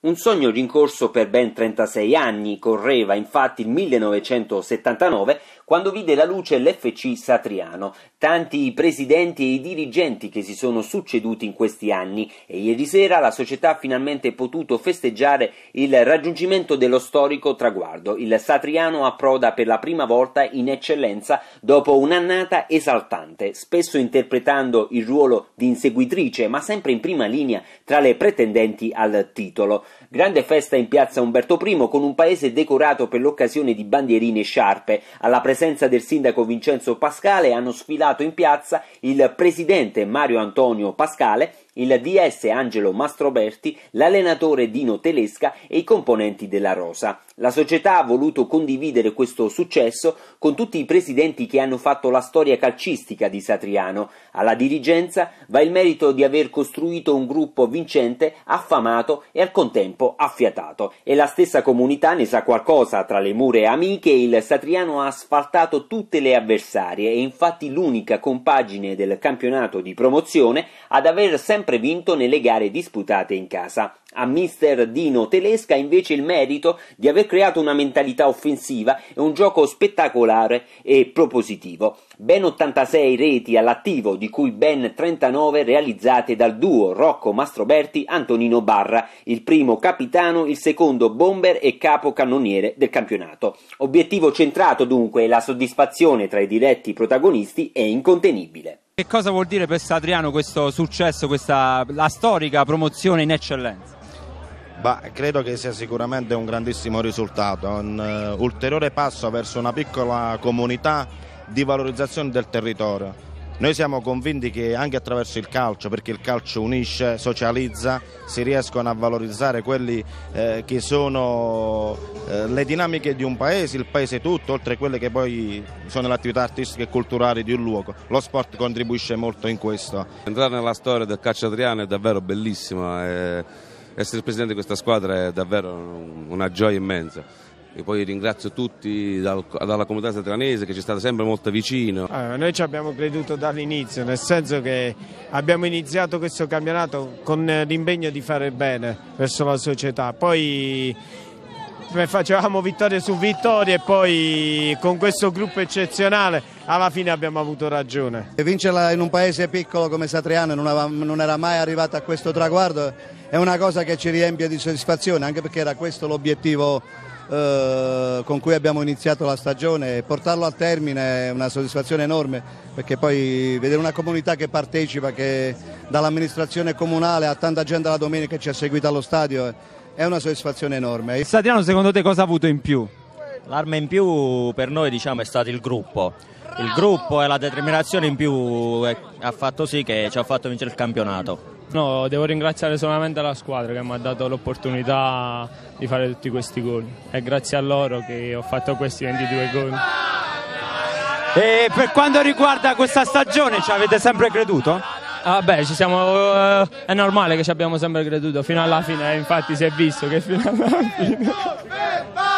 Un sogno rincorso per ben 36 anni correva infatti il 1979 quando vide la luce l'FC Satriano, tanti i presidenti e i dirigenti che si sono succeduti in questi anni e ieri sera la società ha finalmente potuto festeggiare il raggiungimento dello storico traguardo. Il Satriano approda per la prima volta in eccellenza dopo un'annata esaltante, spesso interpretando il ruolo di inseguitrice, ma sempre in prima linea tra le pretendenti al titolo. Grande festa in piazza Umberto I con un paese decorato per l'occasione di bandierine sciarpe alla presenza presenza del sindaco Vincenzo Pascale hanno sfilato in piazza il presidente Mario Antonio Pascale il DS Angelo Mastroberti, l'allenatore Dino Telesca e i componenti della Rosa. La società ha voluto condividere questo successo con tutti i presidenti che hanno fatto la storia calcistica di Satriano. Alla dirigenza va il merito di aver costruito un gruppo vincente, affamato e al contempo affiatato. E la stessa comunità ne sa qualcosa. Tra le mure amiche il Satriano ha asfaltato tutte le avversarie e infatti l'unica compagine del campionato di promozione ad aver sempre sempre vinto nelle gare disputate in casa. A mister Dino Telesca invece il merito di aver creato una mentalità offensiva e un gioco spettacolare e propositivo. Ben 86 reti all'attivo, di cui ben 39 realizzate dal duo Rocco Mastroberti Antonino Barra, il primo capitano, il secondo bomber e capo cannoniere del campionato. Obiettivo centrato dunque e la soddisfazione tra i diretti protagonisti è incontenibile. Che cosa vuol dire per Satriano questo successo, questa, la storica promozione in eccellenza? Bah, credo che sia sicuramente un grandissimo risultato, un uh, ulteriore passo verso una piccola comunità di valorizzazione del territorio. Noi siamo convinti che anche attraverso il calcio, perché il calcio unisce, socializza, si riescono a valorizzare quelle eh, che sono eh, le dinamiche di un paese, il paese tutto, oltre a quelle che poi sono le attività artistiche e culturali di un luogo. Lo sport contribuisce molto in questo. Entrare nella storia del calcio adriano è davvero bellissimo, e eh. essere presidente di questa squadra è davvero una gioia immensa. E poi ringrazio tutti dal, dalla comunità satranese che ci è stata sempre molto vicino. Allora, ah, noi ci abbiamo creduto dall'inizio, nel senso che abbiamo iniziato questo campionato con eh, l'impegno di fare bene verso la società. Poi eh, facevamo vittoria su vittoria e poi con questo gruppo eccezionale alla fine abbiamo avuto ragione. E vincerla in un paese piccolo come Satriano non, era mai arrivata a questo traguardo è una cosa che ci riempie di soddisfazione anche perché era questo l'obiettivo eh, con cui abbiamo iniziato la stagione e portarlo a termine è una soddisfazione enorme perché poi vedere una comunità che partecipa, che dall'amministrazione comunale a tanta gente la domenica ci ha seguito allo stadio è una soddisfazione enorme. Stadiano secondo te cosa ha avuto in più? L'arma in più per noi diciamo, è stato il gruppo. Il gruppo e la determinazione in più eh, ha fatto sì che ci ha fatto vincere il campionato. No, devo ringraziare solamente la squadra che mi ha dato l'opportunità di fare tutti questi gol. È grazie a loro che ho fatto questi 22 gol. E per quanto riguarda questa stagione, ci avete sempre creduto? Ah beh, siamo, eh, è normale che ci abbiamo sempre creduto fino alla fine, infatti si è visto che fino alla fine...